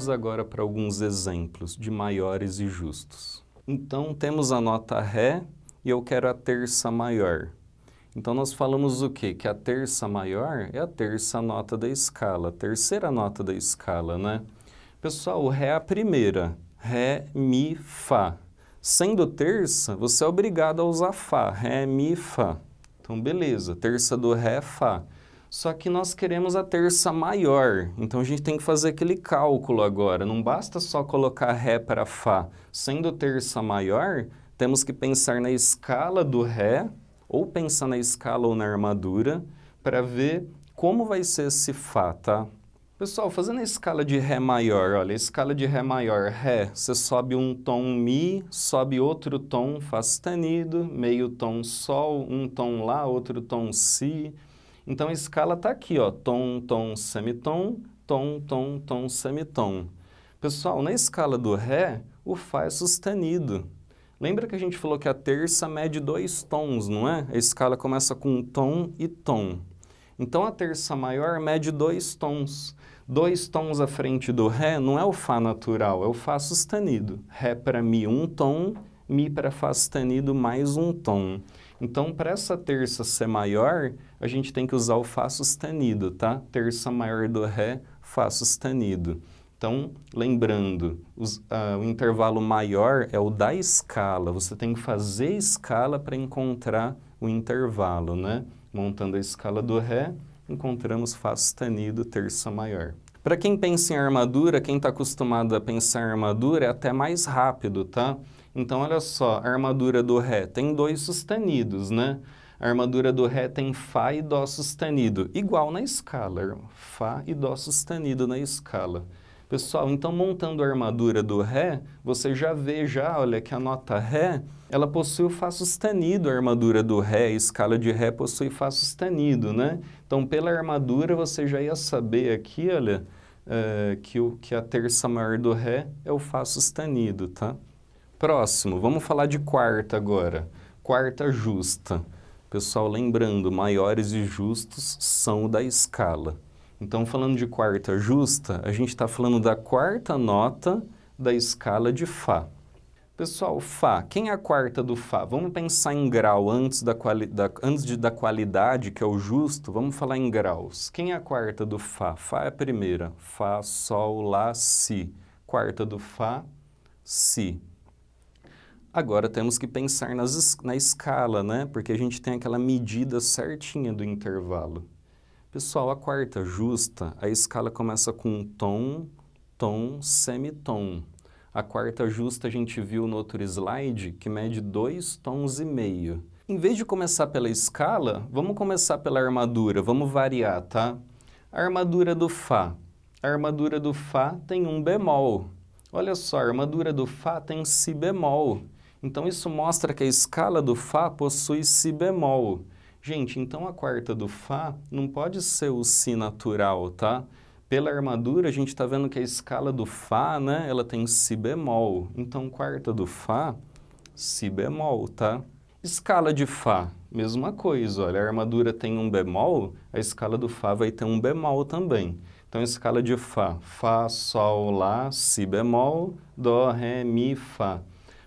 Vamos agora para alguns exemplos de maiores e justos. Então, temos a nota Ré e eu quero a terça maior. Então, nós falamos o quê? Que a terça maior é a terça nota da escala, a terceira nota da escala, né? Pessoal, o Ré é a primeira. Ré, Mi, Fá. Sendo terça, você é obrigado a usar Fá. Ré, Mi, Fá. Então, beleza. Terça do Ré, é Fá. Só que nós queremos a terça maior, então a gente tem que fazer aquele cálculo agora. Não basta só colocar Ré para Fá. Sendo terça maior, temos que pensar na escala do Ré, ou pensar na escala ou na armadura, para ver como vai ser esse Fá, tá? Pessoal, fazendo a escala de Ré maior, olha, a escala de Ré maior, Ré, você sobe um tom Mi, sobe outro tom Fá sustenido, meio tom Sol, um tom Lá, outro tom Si, então a escala está aqui, ó, tom, tom, semitom, tom, tom, tom, semitom. Pessoal, na escala do Ré, o Fá é sustenido. Lembra que a gente falou que a terça mede dois tons, não é? A escala começa com tom e tom. Então a terça maior mede dois tons. Dois tons à frente do Ré não é o Fá natural, é o Fá sustenido. Ré para Mi um tom, Mi para Fá sustenido mais um tom. Então, para essa terça ser maior, a gente tem que usar o Fá sustenido, tá? Terça maior do Ré, Fá sustenido. Então, lembrando, os, uh, o intervalo maior é o da escala. Você tem que fazer escala para encontrar o intervalo, né? Montando a escala do Ré, encontramos Fá sustenido, terça maior. Para quem pensa em armadura, quem está acostumado a pensar em armadura, é até mais rápido, tá? Então, olha só, a armadura do Ré tem dois sustenidos, né? A armadura do Ré tem Fá e Dó sustenido, igual na escala, irmão. Fá e Dó sustenido na escala. Pessoal, então montando a armadura do Ré, você já vê já, olha, que a nota Ré, ela possui o Fá sustenido, a armadura do Ré, a escala de Ré possui Fá sustenido, né? Então pela armadura você já ia saber aqui, olha, é, que, o, que a terça maior do Ré é o Fá sustenido, tá? Próximo, vamos falar de quarta agora. Quarta justa. Pessoal, lembrando, maiores e justos são da escala. Então, falando de quarta justa, a gente está falando da quarta nota da escala de Fá. Pessoal, Fá, quem é a quarta do Fá? Vamos pensar em grau antes, da, quali da, antes de, da qualidade, que é o justo, vamos falar em graus. Quem é a quarta do Fá? Fá é a primeira. Fá, Sol, Lá, Si. Quarta do Fá, Si. Agora temos que pensar nas, na escala, né? Porque a gente tem aquela medida certinha do intervalo. Pessoal, a quarta justa, a escala começa com tom, tom, semitom. A quarta justa a gente viu no outro slide que mede dois tons e meio. Em vez de começar pela escala, vamos começar pela armadura, vamos variar, tá? A armadura do Fá. A armadura do Fá tem um bemol. Olha só, a armadura do Fá tem Si bemol. Então isso mostra que a escala do Fá possui Si bemol. Gente, então a quarta do Fá não pode ser o Si natural, tá? Pela armadura, a gente está vendo que a escala do Fá, né, ela tem Si bemol. Então, quarta do Fá, Si bemol, tá? Escala de Fá, mesma coisa, olha, a armadura tem um bemol, a escala do Fá vai ter um bemol também. Então, escala de Fá, Fá, Sol, Lá, Si bemol, Dó, Ré, Mi, Fá.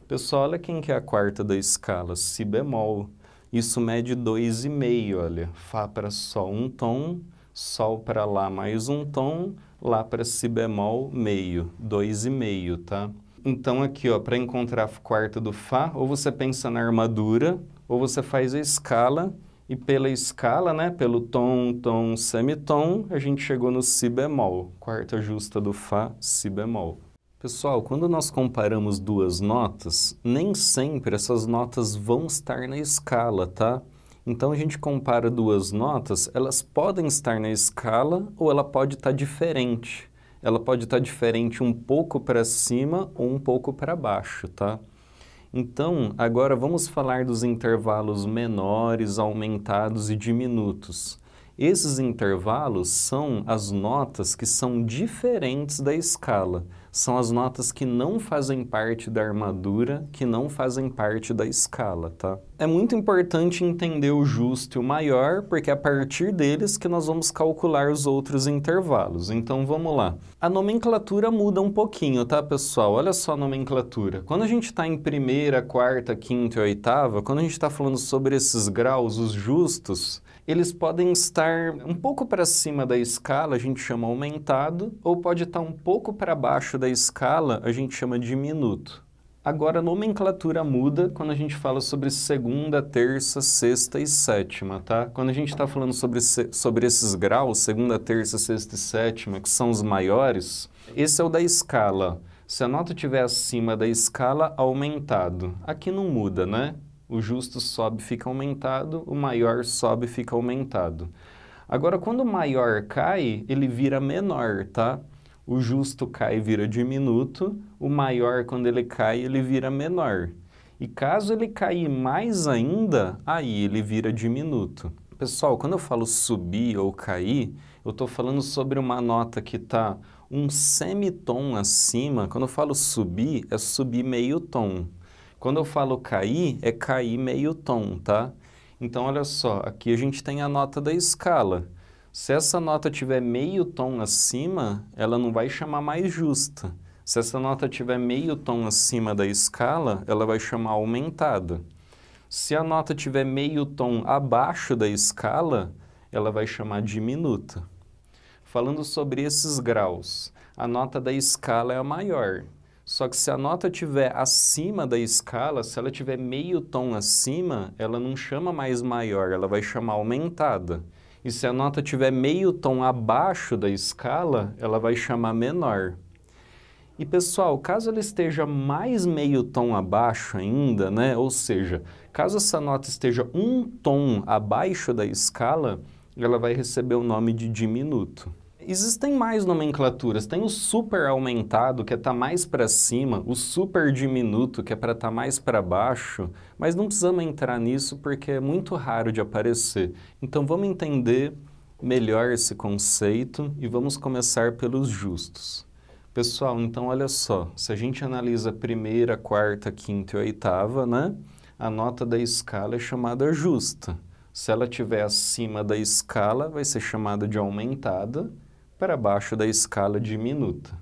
Pessoal, olha quem que é a quarta da escala, si bemol. Isso mede 2,5, olha. Fá para sol um tom, sol para lá mais um tom, lá para si bemol meio, 2,5, tá? Então aqui, ó, para encontrar a quarta do fá, ou você pensa na armadura, ou você faz a escala e pela escala, né, pelo tom, tom, semitom, a gente chegou no si bemol, quarta justa do fá, si bemol. Pessoal, quando nós comparamos duas notas, nem sempre essas notas vão estar na escala, tá? Então a gente compara duas notas, elas podem estar na escala ou ela pode estar tá diferente. Ela pode estar tá diferente um pouco para cima ou um pouco para baixo, tá? Então, agora vamos falar dos intervalos menores, aumentados e diminutos. Esses intervalos são as notas que são diferentes da escala são as notas que não fazem parte da armadura, que não fazem parte da escala, tá? É muito importante entender o justo e o maior, porque é a partir deles que nós vamos calcular os outros intervalos. Então vamos lá. A nomenclatura muda um pouquinho, tá, pessoal? Olha só a nomenclatura. Quando a gente está em primeira, quarta, quinta e oitava, quando a gente está falando sobre esses graus, os justos, eles podem estar um pouco para cima da escala, a gente chama aumentado, ou pode estar tá um pouco para baixo da escala a gente chama de minuto. Agora, a nomenclatura muda quando a gente fala sobre segunda, terça, sexta e sétima, tá? Quando a gente está falando sobre, sobre esses graus, segunda, terça, sexta e sétima, que são os maiores, esse é o da escala. Se a nota estiver acima da escala, aumentado. Aqui não muda, né? O justo sobe, fica aumentado, o maior sobe, fica aumentado. Agora, quando o maior cai, ele vira menor, tá? o justo cai vira diminuto, o maior quando ele cai ele vira menor. E caso ele cair mais ainda, aí ele vira diminuto. Pessoal, quando eu falo subir ou cair, eu estou falando sobre uma nota que está um semitom acima. Quando eu falo subir, é subir meio tom. Quando eu falo cair, é cair meio tom, tá? Então, olha só, aqui a gente tem a nota da escala. Se essa nota tiver meio tom acima, ela não vai chamar mais justa. Se essa nota tiver meio tom acima da escala, ela vai chamar aumentada. Se a nota tiver meio tom abaixo da escala, ela vai chamar diminuta. Falando sobre esses graus, a nota da escala é a maior. Só que se a nota tiver acima da escala, se ela tiver meio tom acima, ela não chama mais maior, ela vai chamar aumentada. E se a nota tiver meio tom abaixo da escala, ela vai chamar menor. E pessoal, caso ela esteja mais meio tom abaixo ainda, né? Ou seja, caso essa nota esteja um tom abaixo da escala, ela vai receber o nome de diminuto. Existem mais nomenclaturas. Tem o super aumentado, que é tá mais para cima, o super diminuto, que é para estar tá mais para baixo, mas não precisamos entrar nisso porque é muito raro de aparecer. Então vamos entender melhor esse conceito e vamos começar pelos justos. Pessoal, então olha só, se a gente analisa a primeira, quarta, quinta e oitava, né? A nota da escala é chamada justa. Se ela estiver acima da escala, vai ser chamada de aumentada para baixo da escala diminuta.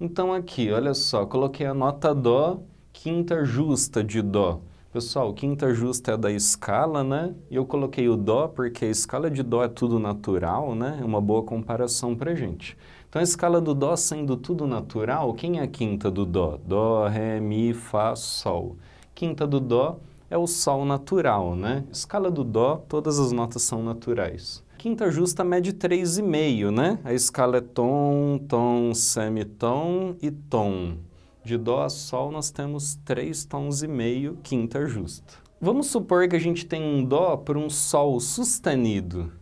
Então aqui, olha só, coloquei a nota Dó, quinta justa de Dó. Pessoal, quinta justa é da escala, né? E eu coloquei o Dó porque a escala de Dó é tudo natural, né? É uma boa comparação para gente. Então a escala do Dó sendo tudo natural, quem é a quinta do Dó? Dó, Ré, Mi, Fá, Sol. Quinta do Dó é o Sol natural, né? Escala do Dó, todas as notas são naturais. Quinta justa mede 3,5, né? A escala é tom, tom, semitom e tom. De dó a sol nós temos três tons e meio, quinta justa. Vamos supor que a gente tem um dó por um sol sustenido.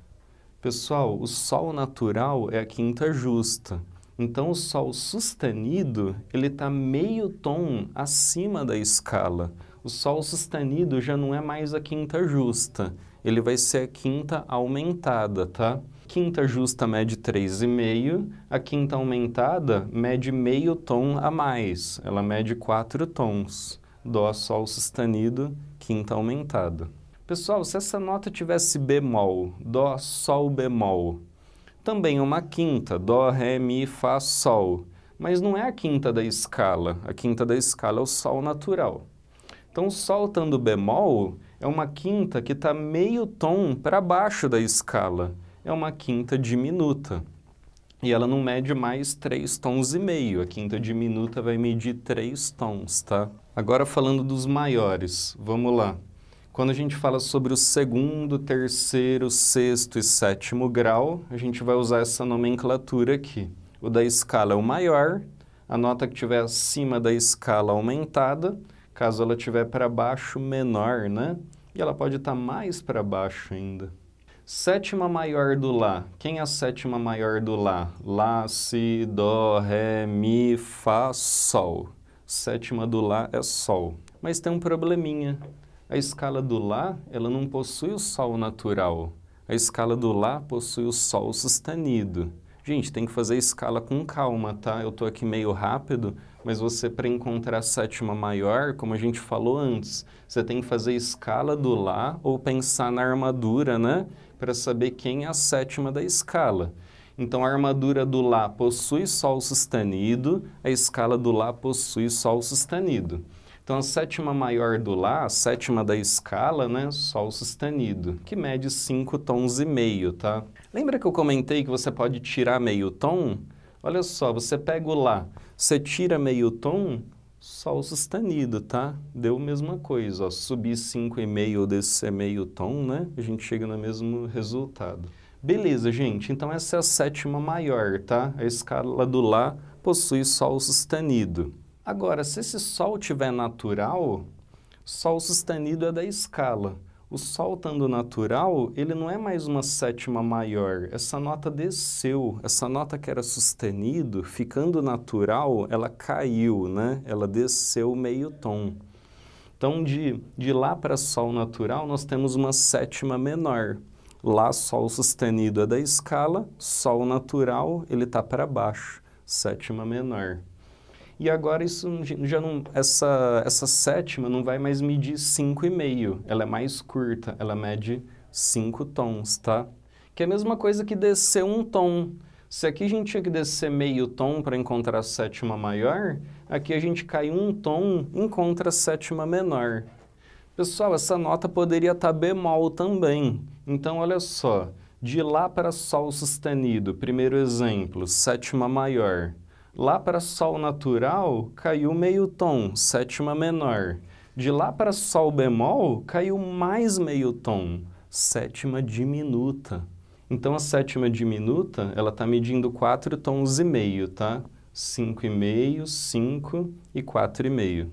Pessoal, o sol natural é a quinta justa. Então o sol sustenido, ele está meio tom acima da escala o sol sustenido já não é mais a quinta justa, ele vai ser a quinta aumentada, tá? Quinta justa mede 3,5, a quinta aumentada mede meio tom a mais, ela mede 4 tons. Dó, Sol sustenido, quinta aumentada. Pessoal, se essa nota tivesse bemol, Dó, Sol bemol, também é uma quinta, Dó, Ré, Mi, Fá, Sol, mas não é a quinta da escala, a quinta da escala é o Sol natural. Então, soltando bemol é uma quinta que está meio tom para baixo da escala. É uma quinta diminuta. E ela não mede mais três tons e meio. A quinta diminuta vai medir três tons, tá? Agora falando dos maiores, vamos lá. Quando a gente fala sobre o segundo, terceiro, sexto e sétimo grau, a gente vai usar essa nomenclatura aqui. O da escala é o maior, a nota que estiver acima da escala aumentada, Caso ela estiver para baixo, menor, né? E ela pode estar tá mais para baixo ainda. Sétima maior do Lá. Quem é a sétima maior do Lá? Lá, Si, Dó, Ré, Mi, Fá, Sol. Sétima do Lá é Sol. Mas tem um probleminha. A escala do Lá, ela não possui o Sol natural. A escala do Lá possui o Sol sustenido. Gente, tem que fazer a escala com calma, tá? Eu tô aqui meio rápido, mas você para encontrar a sétima maior, como a gente falou antes, você tem que fazer escala do lá ou pensar na armadura, né? Para saber quem é a sétima da escala. Então a armadura do lá possui sol sustenido, a escala do lá possui sol sustenido. Então a sétima maior do lá, a sétima da escala, né, sol sustenido, que mede 5 tons e meio, tá? Lembra que eu comentei que você pode tirar meio tom? Olha só, você pega o lá, você tira meio tom, Sol sustenido, tá? Deu a mesma coisa, ó. Subir 5,5 ou descer meio tom, né? A gente chega no mesmo resultado. Beleza, gente. Então essa é a sétima maior, tá? A escala do Lá possui Sol sustenido. Agora, se esse Sol tiver natural, Sol sustenido é da escala o sol estando natural, ele não é mais uma sétima maior. Essa nota desceu, essa nota que era sustenido, ficando natural, ela caiu, né? Ela desceu meio tom. Então, de, de lá para sol natural, nós temos uma sétima menor. Lá, sol sustenido é da escala, sol natural, ele está para baixo, sétima menor. E agora isso já não, essa, essa sétima não vai mais medir 5,5, ela é mais curta, ela mede 5 tons, tá? Que é a mesma coisa que descer um tom. Se aqui a gente tinha que descer meio tom para encontrar a sétima maior, aqui a gente cai um tom, encontra a sétima menor. Pessoal, essa nota poderia estar tá bemol também. Então, olha só, de Lá para Sol sustenido, primeiro exemplo, sétima maior. Lá para Sol natural caiu meio tom, sétima menor. De lá para Sol bemol caiu mais meio tom, sétima diminuta. Então a sétima diminuta, ela está medindo quatro tons e meio, tá? Cinco e meio, cinco e quatro e meio.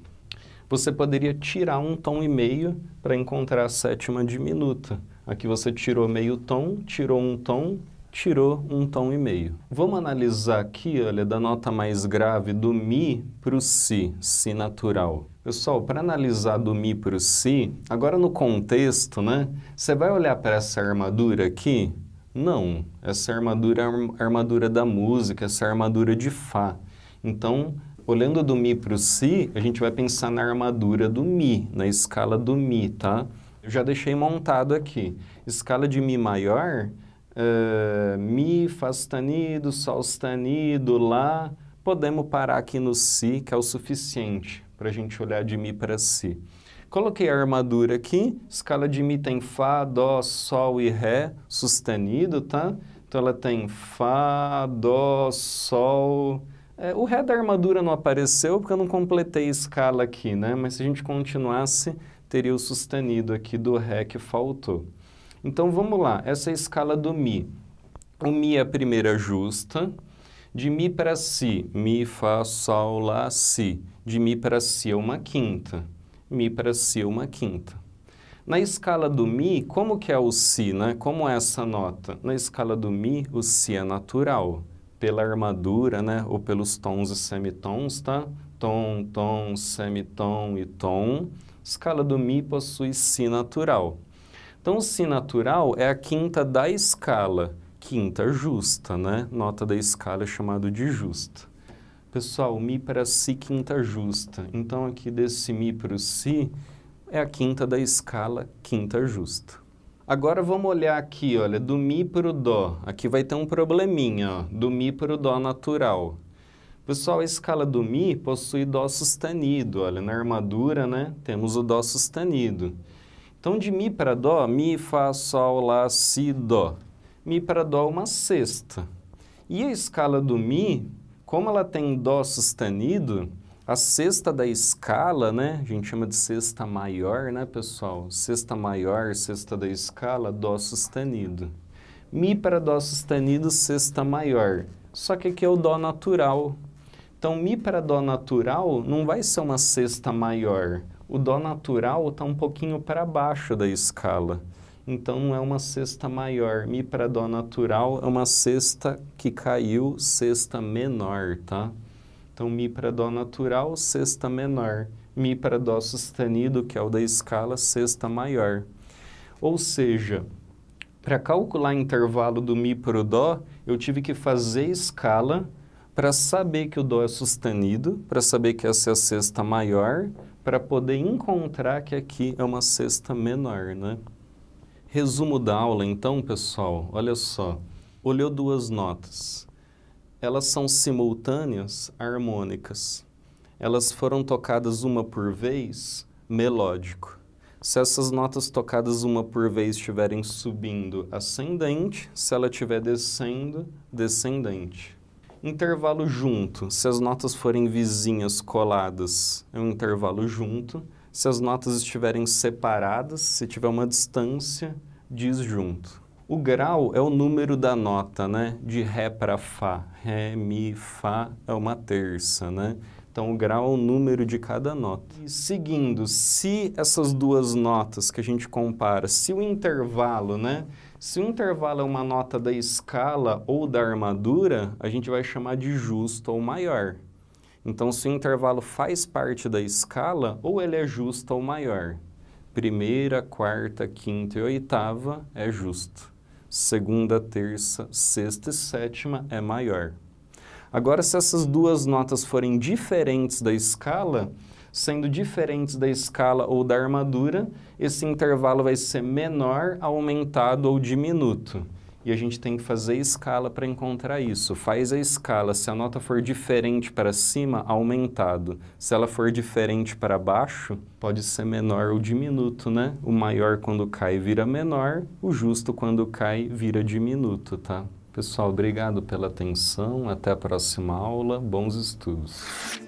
Você poderia tirar um tom e meio para encontrar a sétima diminuta. Aqui você tirou meio tom, tirou um tom, tirou um tom e meio. Vamos analisar aqui, olha, da nota mais grave do Mi para o Si, Si natural. Pessoal, para analisar do Mi para o Si, agora no contexto, né? Você vai olhar para essa armadura aqui? Não, essa armadura é a armadura da música, essa é armadura de Fá. Então, olhando do Mi para o Si, a gente vai pensar na armadura do Mi, na escala do Mi, tá? Eu já deixei montado aqui. Escala de Mi maior eh, mi, Fá sustenido, Sol sustenido, Lá. Podemos parar aqui no Si, que é o suficiente para a gente olhar de Mi para Si. Coloquei a armadura aqui, escala de Mi tem Fá, Dó, Sol e Ré sustenido, tá? Então ela tem Fá, Dó, Sol. É, o Ré da armadura não apareceu porque eu não completei a escala aqui, né? Mas se a gente continuasse, teria o sustenido aqui do Ré que faltou. Então vamos lá, essa é a escala do Mi. O Mi é a primeira justa, de Mi para Si, Mi, Fá, Sol, Lá, Si. De Mi para Si é uma quinta, Mi para Si é uma quinta. Na escala do Mi, como que é o Si, né? Como é essa nota? Na escala do Mi, o Si é natural, pela armadura, né? Ou pelos tons e semitons, tá? Tom, tom, semitom e tom. Escala do Mi possui Si natural. Então, si natural é a quinta da escala, quinta justa, né? Nota da escala é chamado de justa. Pessoal, mi para si, quinta justa. Então, aqui desse mi para o si, é a quinta da escala, quinta justa. Agora vamos olhar aqui, olha, do mi para o dó. Aqui vai ter um probleminha, ó, do mi para o dó natural. Pessoal, a escala do mi possui dó sustenido, olha, na armadura, né, temos o dó sustenido. Então, de Mi para Dó, Mi, Fá, Sol, Lá, Si, Dó. Mi para Dó é uma sexta. E a escala do Mi, como ela tem Dó sustenido, a sexta da escala, né? A gente chama de sexta maior, né, pessoal? Sexta maior, sexta da escala, Dó sustenido. Mi para Dó sustenido, sexta maior. Só que aqui é o Dó natural. Então, Mi para Dó natural não vai ser uma sexta maior, o Dó natural está um pouquinho para baixo da escala. Então não é uma sexta maior. Mi para Dó natural é uma sexta que caiu, sexta menor, tá? Então Mi para Dó natural, sexta menor. Mi para Dó sustenido, que é o da escala, sexta maior. Ou seja, para calcular intervalo do Mi para o Dó, eu tive que fazer escala para saber que o Dó é sustenido, para saber que essa é a sexta maior, para poder encontrar que aqui é uma cesta menor, né? Resumo da aula, então, pessoal, olha só. Olhou duas notas. Elas são simultâneas, harmônicas. Elas foram tocadas uma por vez, melódico. Se essas notas tocadas uma por vez estiverem subindo, ascendente. Se ela estiver descendo, descendente. Intervalo junto. Se as notas forem vizinhas coladas, é um intervalo junto. Se as notas estiverem separadas, se tiver uma distância, disjunto. O grau é o número da nota, né? De Ré para Fá. Ré, Mi, Fá é uma terça, né? Então, o grau é o número de cada nota. E seguindo, se essas duas notas que a gente compara, se o intervalo, né? Se o intervalo é uma nota da escala ou da armadura, a gente vai chamar de justo ou maior. Então, se o intervalo faz parte da escala, ou ele é justo ou maior. Primeira, quarta, quinta e oitava é justo. Segunda, terça, sexta e sétima é maior. Agora, se essas duas notas forem diferentes da escala, sendo diferentes da escala ou da armadura, esse intervalo vai ser menor, aumentado ou diminuto. E a gente tem que fazer escala para encontrar isso. Faz a escala. Se a nota for diferente para cima, aumentado. Se ela for diferente para baixo, pode ser menor ou diminuto, né? O maior quando cai vira menor, o justo quando cai vira diminuto, tá? Pessoal, obrigado pela atenção. Até a próxima aula. Bons estudos.